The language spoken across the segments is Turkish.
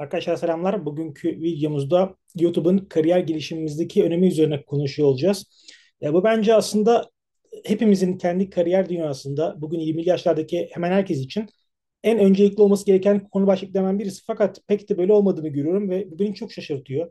Arkadaşlar selamlar. Bugünkü videomuzda YouTube'un kariyer gelişimimizdeki önemi üzerine konuşuyor olacağız. Ya bu bence aslında hepimizin kendi kariyer dünyasında bugün 20 yaşlardaki hemen herkes için en öncelikli olması gereken konu başlıklarından birisi. Fakat pek de böyle olmadığını görüyorum ve bu beni çok şaşırtıyor.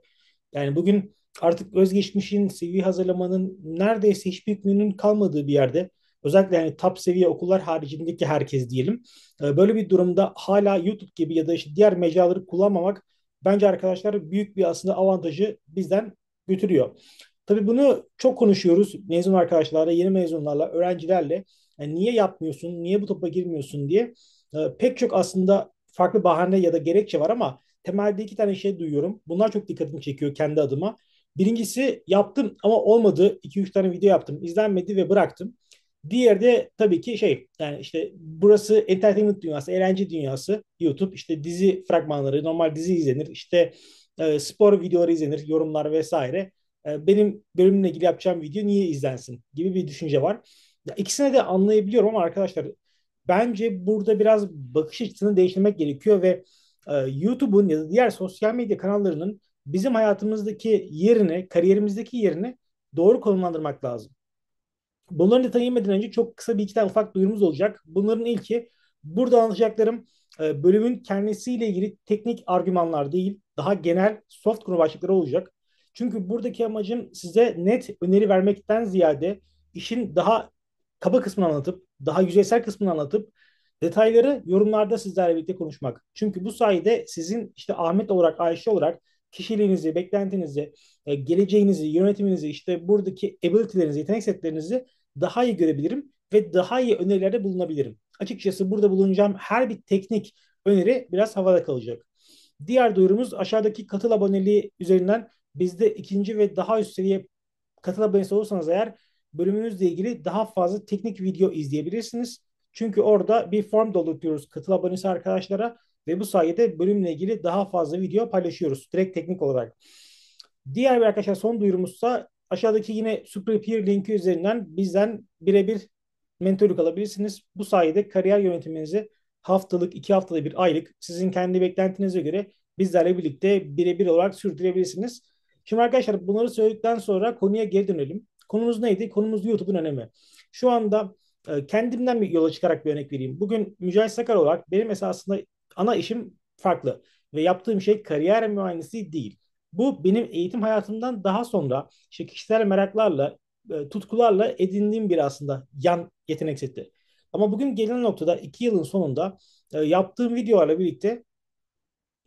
Yani bugün artık özgeçmişin, CV hazırlamanın neredeyse hiçbir yükünün kalmadığı bir yerde özellikle yani top seviye okullar haricindeki herkes diyelim. Ee, böyle bir durumda hala YouTube gibi ya da işte diğer mecraları kullanmamak bence arkadaşlar büyük bir aslında avantajı bizden götürüyor. Tabii bunu çok konuşuyoruz mezun arkadaşlarla, yeni mezunlarla, öğrencilerle. Yani e, niye yapmıyorsun, niye bu topa girmiyorsun diye. E, pek çok aslında farklı bahane ya da gerekçe var ama temelde iki tane şey duyuyorum. Bunlar çok dikkatimi çekiyor kendi adıma. Birincisi yaptım ama olmadı. 2-3 tane video yaptım. izlenmedi ve bıraktım. Diğer de tabii ki şey yani işte burası entertainment dünyası, eğlence dünyası. YouTube işte dizi fragmanları, normal dizi izlenir. işte e, spor videoları izlenir, yorumlar vesaire. E, benim bölümle ilgili yapacağım video niye izlensin gibi bir düşünce var. Ya, ikisine de anlayabiliyorum ama arkadaşlar bence burada biraz bakış açısını değiştirmek gerekiyor ve e, YouTube'un ya da diğer sosyal medya kanallarının bizim hayatımızdaki yerini, kariyerimizdeki yerini doğru konumlandırmak lazım. Bunların detayına inmeden önce çok kısa bir iki tane ufak duyurumuz olacak. Bunların ilki burada anlatacaklarım e, bölümün kendisiyle ilgili teknik argümanlar değil, daha genel soft konu başlıkları olacak. Çünkü buradaki amacım size net öneri vermekten ziyade işin daha kaba kısmını anlatıp, daha yüzeysel kısmını anlatıp detayları yorumlarda sizlerle birlikte konuşmak. Çünkü bu sayede sizin işte Ahmet olarak, Ayşe olarak kişiliğinizi, beklentinizi, e, geleceğinizi, yönetiminizi, işte buradaki ability'lerinizi, yetenek setlerinizi daha iyi görebilirim ve daha iyi önerilerde bulunabilirim. Açıkçası burada bulunacağım her bir teknik öneri biraz havada kalacak. Diğer duyurumuz aşağıdaki katıl aboneliği üzerinden bizde ikinci ve daha üst seviye katıl abonesi olursanız eğer bölümünüzle ilgili daha fazla teknik video izleyebilirsiniz. Çünkü orada bir form dolduruyoruz katıl abonesi arkadaşlara ve bu sayede bölümle ilgili daha fazla video paylaşıyoruz. Direkt teknik olarak. Diğer bir arkadaşlar son duyurumuzsa aşağıdaki yine Super Peer linki üzerinden bizden birebir mentorluk alabilirsiniz. Bu sayede kariyer yönetiminizi haftalık, iki haftada bir, aylık sizin kendi beklentinize göre bizlerle birlikte birebir olarak sürdürebilirsiniz. Şimdi arkadaşlar bunları söyledikten sonra konuya geri dönelim. Konumuz neydi? Konumuz YouTube'un önemi. Şu anda e, kendimden bir yola çıkarak bir örnek vereyim. Bugün Mücahit Sakar olarak benim esasında ana işim farklı ve yaptığım şey kariyer mühendisi değil. Bu benim eğitim hayatımdan daha sonra işte kişisel meraklarla, e, tutkularla edindiğim bir aslında yan yetenek seti. Ama bugün gelinen noktada iki yılın sonunda e, yaptığım videolarla birlikte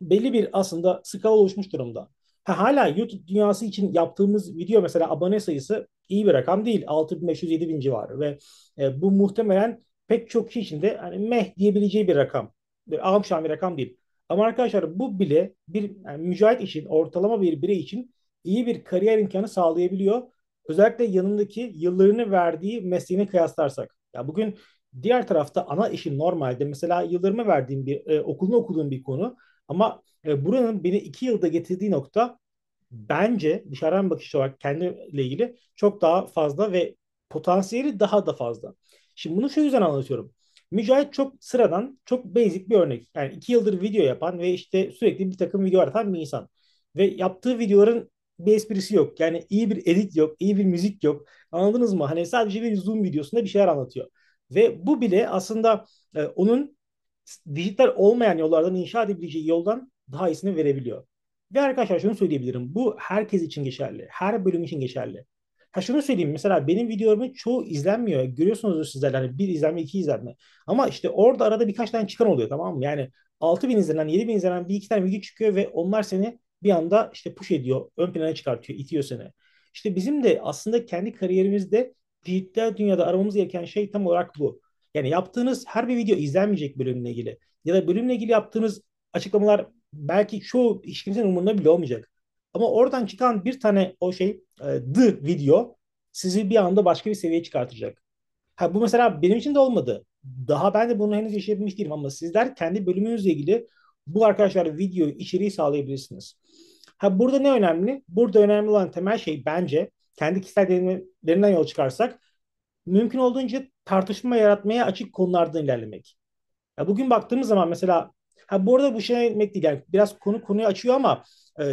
belli bir aslında skala oluşmuş durumda. Ha, hala YouTube dünyası için yaptığımız video mesela abone sayısı iyi bir rakam değil. 6500-7000 civarı ve e, bu muhtemelen pek çok kişi için de hani meh diyebileceği bir rakam almışan bir rakam değil. Ama arkadaşlar bu bile bir yani mücahit için ortalama bir birey için iyi bir kariyer imkanı sağlayabiliyor. Özellikle yanındaki yıllarını verdiği mesleğini kıyaslarsak. Ya bugün diğer tarafta ana işin normalde mesela yıllarımı verdiğim bir e, okulunu okuduğum bir konu ama e, buranın beni iki yılda getirdiği nokta bence dışarıdan bakış olarak kendimle ilgili çok daha fazla ve potansiyeli daha da fazla. Şimdi bunu şu yüzden anlatıyorum. Mücahit çok sıradan, çok basic bir örnek. Yani iki yıldır video yapan ve işte sürekli bir takım video atan bir insan. Ve yaptığı videoların bir esprisi yok. Yani iyi bir edit yok, iyi bir müzik yok. Anladınız mı? Hani sadece bir Zoom videosunda bir şeyler anlatıyor. Ve bu bile aslında e, onun dijital olmayan yollardan inşa edebileceği yoldan daha iyisini verebiliyor. Ve arkadaşlar şunu söyleyebilirim. Bu herkes için geçerli. Her bölüm için geçerli. Ha şunu söyleyeyim mesela benim videolarımın çoğu izlenmiyor. Görüyorsunuz sizler hani bir izlenme iki izlenme. Ama işte orada arada birkaç tane çıkan oluyor tamam mı? Yani 6 bin izlenen 7 bin izlenen bir iki tane video çıkıyor ve onlar seni bir anda işte push ediyor. Ön plana çıkartıyor itiyor seni. İşte bizim de aslında kendi kariyerimizde dijital dünyada aramamız gereken şey tam olarak bu. Yani yaptığınız her bir video izlenmeyecek bölümle ilgili ya da bölümle ilgili yaptığınız açıklamalar belki çoğu hiç kimsenin umurunda bile olmayacak. Ama oradan çıkan bir tane o şey e, the video sizi bir anda başka bir seviyeye çıkartacak. Ha, bu mesela benim için de olmadı. Daha ben de bunu henüz yaşayabilmiş değilim ama sizler kendi bölümünüzle ilgili bu arkadaşlar video içeriği sağlayabilirsiniz. Ha burada ne önemli? Burada önemli olan temel şey bence kendi kişisel deneyimlerinden yol çıkarsak mümkün olduğunca tartışma yaratmaya açık konularda ilerlemek. Ya bugün baktığımız zaman mesela ha bu arada bu şey demek değil yani biraz konu konuyu açıyor ama e,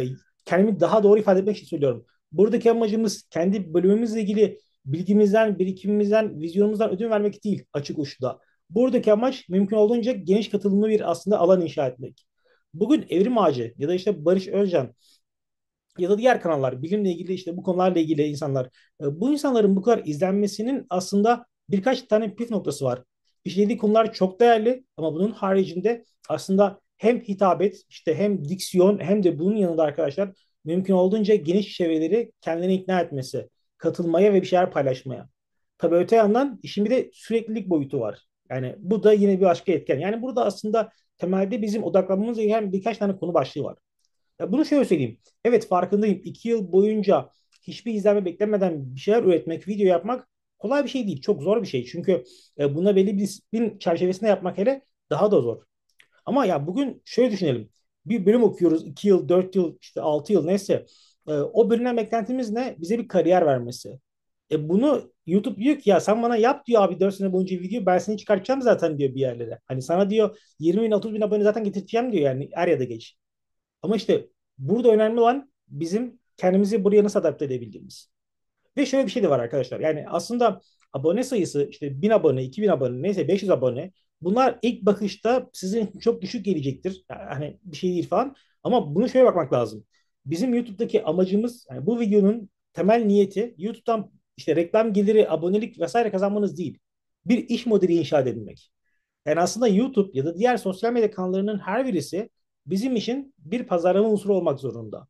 kendimi daha doğru ifade etmek için söylüyorum. Buradaki amacımız kendi bölümümüzle ilgili bilgimizden, birikimimizden, vizyonumuzdan ödün vermek değil açık uçta. Buradaki amaç mümkün olduğunca geniş katılımlı bir aslında alan inşa etmek. Bugün Evrim Ağacı ya da işte Barış Özcan ya da diğer kanallar bilimle ilgili işte bu konularla ilgili insanlar e, bu insanların bu kadar izlenmesinin aslında birkaç tane püf noktası var. İşlediği konular çok değerli ama bunun haricinde aslında hem hitabet işte hem diksiyon hem de bunun yanında arkadaşlar mümkün olduğunca geniş çevreleri kendini ikna etmesi, katılmaya ve bir şeyler paylaşmaya. Tabii öte yandan işin bir de süreklilik boyutu var. Yani bu da yine bir başka etken. Yani burada aslında temelde bizim odaklanmamız gereken birkaç tane konu başlığı var. Ya bunu şöyle söyleyeyim. Evet farkındayım. İki yıl boyunca hiçbir izlenme beklemeden bir şeyler üretmek, video yapmak kolay bir şey değil. Çok zor bir şey. Çünkü e, buna belli bir disiplin çerçevesinde yapmak hele daha da zor. Ama ya bugün şöyle düşünelim. Bir bölüm okuyoruz. 2 yıl, 4 yıl, işte 6 yıl neyse. E, o bölümden beklentimiz ne? Bize bir kariyer vermesi. E bunu YouTube diyor ki ya sen bana yap diyor abi 4 sene boyunca video ben seni çıkartacağım zaten diyor bir yerlere. Hani sana diyor 20 bin 30 bin abone zaten getireceğim diyor yani er ya da geç. Ama işte burada önemli olan bizim kendimizi buraya nasıl adapte edebildiğimiz. Ve şöyle bir şey de var arkadaşlar yani aslında abone sayısı işte 1000 abone 2000 abone neyse 500 abone bunlar ilk bakışta sizin çok düşük gelecektir. hani bir şey değil falan. Ama bunu şöyle bakmak lazım. Bizim YouTube'daki amacımız yani bu videonun temel niyeti YouTube'dan işte reklam geliri, abonelik vesaire kazanmanız değil. Bir iş modeli inşa edilmek. Yani aslında YouTube ya da diğer sosyal medya kanallarının her birisi bizim için bir pazarlama unsuru olmak zorunda.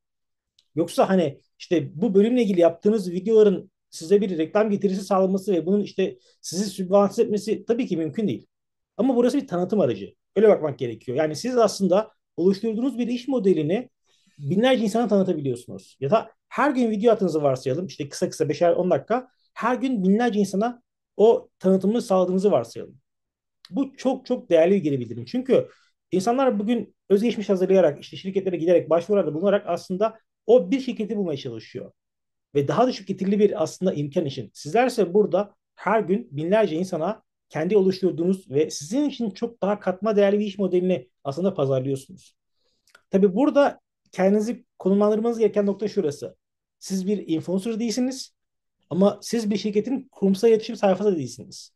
Yoksa hani işte bu bölümle ilgili yaptığınız videoların size bir reklam getirisi sağlaması ve bunun işte sizi sübvanse etmesi tabii ki mümkün değil. Ama burası bir tanıtım aracı. Öyle bakmak gerekiyor. Yani siz aslında oluşturduğunuz bir iş modelini binlerce insana tanıtabiliyorsunuz. Ya da her gün video atınızı varsayalım. İşte kısa kısa 5'er 10 dakika. Her gün binlerce insana o tanıtımı sağladığınızı varsayalım. Bu çok çok değerli bir geri bildirim. Çünkü insanlar bugün özgeçmiş hazırlayarak, işte şirketlere giderek, başvurularda bulunarak aslında o bir şirketi bulmaya çalışıyor. Ve daha düşük getirili bir aslında imkan için. Sizlerse burada her gün binlerce insana kendi oluşturduğunuz ve sizin için çok daha katma değerli bir iş modelini aslında pazarlıyorsunuz. Tabi burada kendinizi konumlandırmanız gereken nokta şurası. Siz bir influencer değilsiniz ama siz bir şirketin kurumsal iletişim sayfası değilsiniz.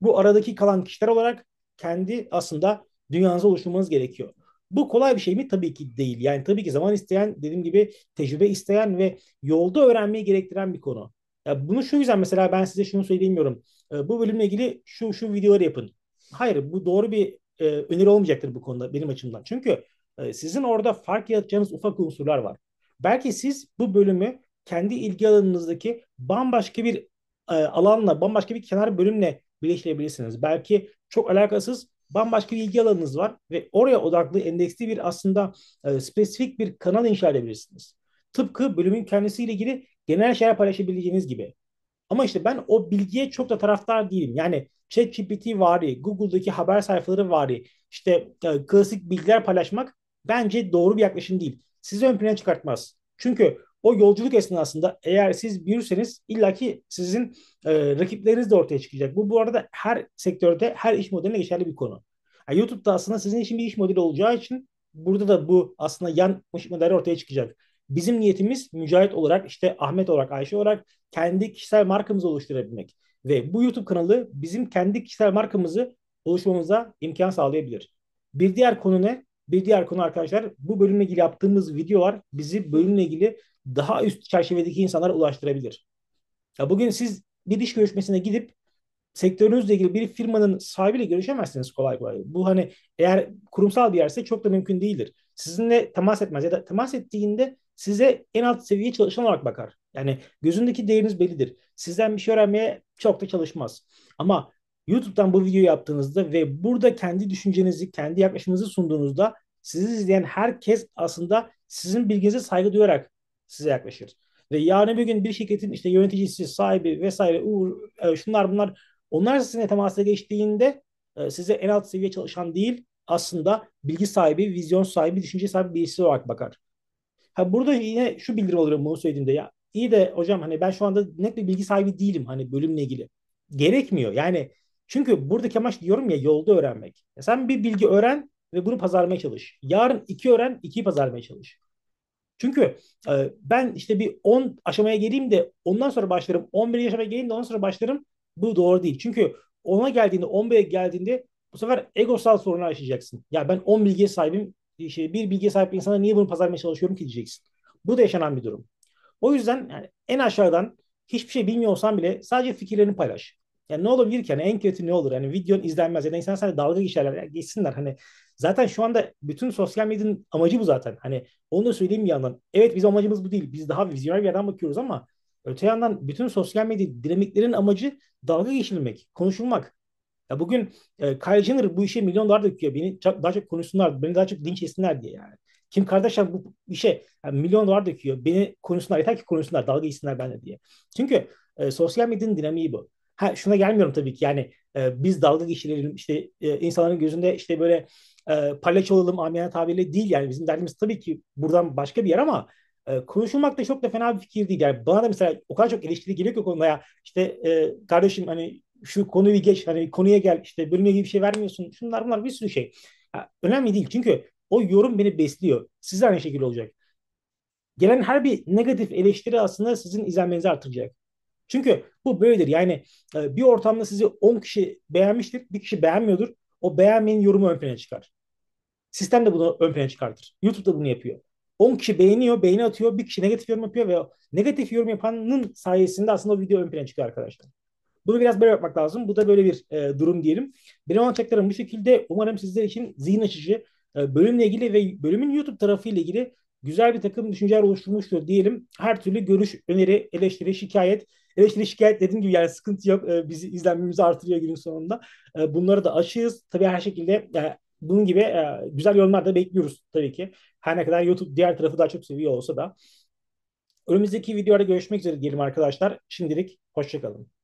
Bu aradaki kalan kişiler olarak kendi aslında dünyanızı oluşturmanız gerekiyor. Bu kolay bir şey mi? Tabii ki değil. Yani tabii ki zaman isteyen, dediğim gibi tecrübe isteyen ve yolda öğrenmeyi gerektiren bir konu. Ya bunu şu yüzden mesela ben size şunu söyleyemiyorum. Ee, bu bölümle ilgili şu şu videoları yapın. Hayır bu doğru bir e, öneri olmayacaktır bu konuda benim açımdan. Çünkü e, sizin orada fark yaratacağınız ufak unsurlar var. Belki siz bu bölümü kendi ilgi alanınızdaki bambaşka bir e, alanla, bambaşka bir kenar bölümle birleştirebilirsiniz. Belki çok alakasız bambaşka bir ilgi alanınız var ve oraya odaklı endeksli bir aslında e, spesifik bir kanal inşa edebilirsiniz. Tıpkı bölümün kendisiyle ilgili genel şeyler paylaşabileceğiniz gibi. Ama işte ben o bilgiye çok da taraftar değilim. Yani ChatGPT vari, Google'daki haber sayfaları vari, işte e, klasik bilgiler paylaşmak bence doğru bir yaklaşım değil. Sizi ön plana çıkartmaz. Çünkü o yolculuk esnasında eğer siz büyürseniz illaki sizin e, rakipleriniz de ortaya çıkacak. Bu bu arada her sektörde, her iş modeline geçerli bir konu. Yani YouTube'da aslında sizin için bir iş modeli olacağı için burada da bu aslında yan iş modeli ortaya çıkacak. Bizim niyetimiz mücahit olarak işte Ahmet olarak Ayşe olarak kendi kişisel markamızı oluşturabilmek. Ve bu YouTube kanalı bizim kendi kişisel markamızı oluşmamıza imkan sağlayabilir. Bir diğer konu ne? Bir diğer konu arkadaşlar bu bölümle ilgili yaptığımız videolar bizi bölümle ilgili daha üst çerçevedeki insanlara ulaştırabilir. Ya bugün siz bir iş görüşmesine gidip sektörünüzle ilgili bir firmanın sahibiyle görüşemezsiniz kolay kolay. Bu hani eğer kurumsal bir yerse çok da mümkün değildir. Sizinle temas etmez ya da temas ettiğinde size en alt seviye çalışan olarak bakar. Yani gözündeki değeriniz bellidir. Sizden bir şey öğrenmeye çok da çalışmaz. Ama YouTube'dan bu videoyu yaptığınızda ve burada kendi düşüncenizi, kendi yaklaşımınızı sunduğunuzda sizi izleyen herkes aslında sizin bilginize saygı duyarak size yaklaşır. Ve yarın bir gün bir şirketin işte yöneticisi, sahibi vesaire uğur, e, şunlar bunlar onlar sizinle temasa geçtiğinde e, size en alt seviye çalışan değil aslında bilgi sahibi, vizyon sahibi, düşünce sahibi birisi olarak bakar. Ha burada yine şu bildirim alıyorum bunu söylediğimde ya iyi de hocam hani ben şu anda net bir bilgi sahibi değilim hani bölümle ilgili. Gerekmiyor. Yani çünkü buradaki amaç diyorum ya yolda öğrenmek. Ya sen bir bilgi öğren ve bunu pazarlamaya çalış. Yarın iki öğren, ikiyi pazarlamaya çalış. Çünkü e, ben işte bir 10 aşamaya geleyim de ondan sonra başlarım. 11. aşamaya geleyim de ondan sonra başlarım. Bu doğru değil. Çünkü ona geldiğinde, 11'e geldiğinde bu sefer egosal sorunu aşacaksın Ya ben 10 bilgiye sahibim işte bir bilgi sahibi insana niye bunu pazarlamaya çalışıyorum ki diyeceksin. Bu da yaşanan bir durum. O yüzden yani en aşağıdan hiçbir şey bilmiyorsan bile sadece fikirlerini paylaş. Yani ne olabilir ki? Yani en kötü ne olur? Yani videon izlenmez. Yani insanlar sadece dalga geçerler. Yani geçsinler. Hani zaten şu anda bütün sosyal medyanın amacı bu zaten. Hani onu da söyleyeyim bir yandan. Evet bizim amacımız bu değil. Biz daha vizyoner bir yerden bakıyoruz ama öte yandan bütün sosyal medya dinamiklerin amacı dalga geçilmek, konuşulmak. Ya bugün e, Kylie Jenner bu işe milyon dolar döküyor. Beni çok, daha çok konuşsunlar, beni daha çok linç etsinler diye yani. Kim Kardashian bu işe yani milyon dolar döküyor. Beni konuşsunlar, yeter ki konuşsunlar, dalga geçsinler benimle diye. Çünkü e, sosyal medyanın dinamiği bu. Ha şuna gelmiyorum tabii ki yani e, biz dalga geçilelim işte e, insanların gözünde işte böyle e, palyaç olalım amiyane tabirle değil yani bizim derdimiz tabii ki buradan başka bir yer ama e, konuşulmak da çok da fena bir fikir değil. Yani bana da mesela o kadar çok eleştiri geliyor ki konuda ya işte e, kardeşim hani şu konuyu geç hani konuya gel işte bölüme gibi bir şey vermiyorsun. Şunlar bunlar bir sürü şey. Ha, önemli değil çünkü o yorum beni besliyor. Siz de aynı şekilde olacak. Gelen her bir negatif eleştiri aslında sizin izlenmenizi artıracak. Çünkü bu böyledir. Yani e, bir ortamda sizi 10 kişi beğenmiştir, bir kişi beğenmiyordur. O beğenmenin yorumu ön plana çıkar. Sistem de bunu ön plana çıkartır. YouTube da bunu yapıyor. 10 kişi beğeniyor, beğeni atıyor, bir kişi negatif yorum yapıyor ve negatif yorum yapanın sayesinde aslında o video ön plana çıkıyor arkadaşlar. Bunu biraz böyle yapmak lazım. Bu da böyle bir e, durum diyelim. Benim anlatacaklarım bu şekilde. Umarım sizler için zihin açıcı, e, bölümle ilgili ve bölümün YouTube tarafıyla ilgili güzel bir takım düşünceler oluşturmuştur diyelim. Her türlü görüş, öneri, eleştiri, şikayet. Eleştiri, şikayet dediğim gibi yani sıkıntı yok. E, bizi izlenmemizi artırıyor günün sonunda. E, bunları da açığız. Tabii her şekilde e, bunun gibi e, güzel yorumlar da bekliyoruz tabii ki. Her ne kadar YouTube diğer tarafı daha çok seviyor olsa da. Önümüzdeki videoda görüşmek üzere diyelim arkadaşlar. Şimdilik hoşçakalın.